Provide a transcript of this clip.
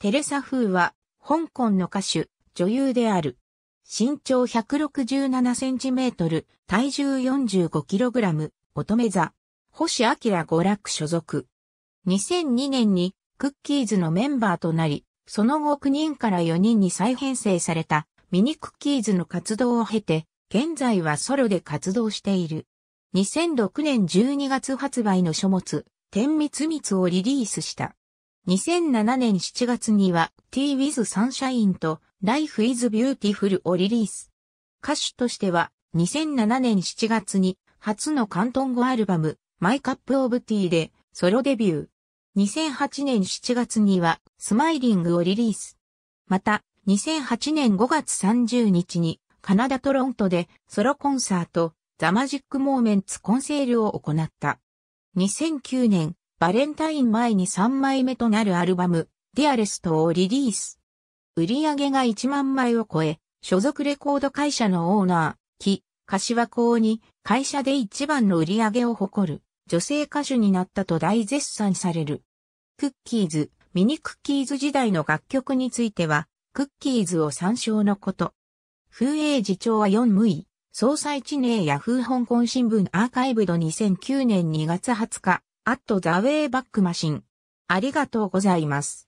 テレサ・フーは、香港の歌手、女優である。身長167センチメートル、体重45キログラム、乙女座。星明娯楽所属。2002年に、クッキーズのメンバーとなり、その後9人から4人に再編成された、ミニクッキーズの活動を経て、現在はソロで活動している。2006年12月発売の書物、天密密をリリースした。2007年7月には T with Sunshine と Life is Beautiful をリリース。歌手としては2007年7月に初の関東語アルバム My Cup of Tea でソロデビュー。2008年7月にはスマイリングをリリース。また2008年5月30日にカナダトロントでソロコンサートザ・マジック・モーメンツ・コンセールを行った。2009年バレンタイン前に3枚目となるアルバム、ディアレストをリリース。売り上げが1万枚を超え、所属レコード会社のオーナー、木、柏公に会社で一番の売り上げを誇る女性歌手になったと大絶賛される。クッキーズ、ミニクッキーズ時代の楽曲については、クッキーズを参照のこと。風営次長は4無位、総裁知名ヤフー香港新聞アーカイブド2009年2月20日、アットザウェイバックマシン。ありがとうございます。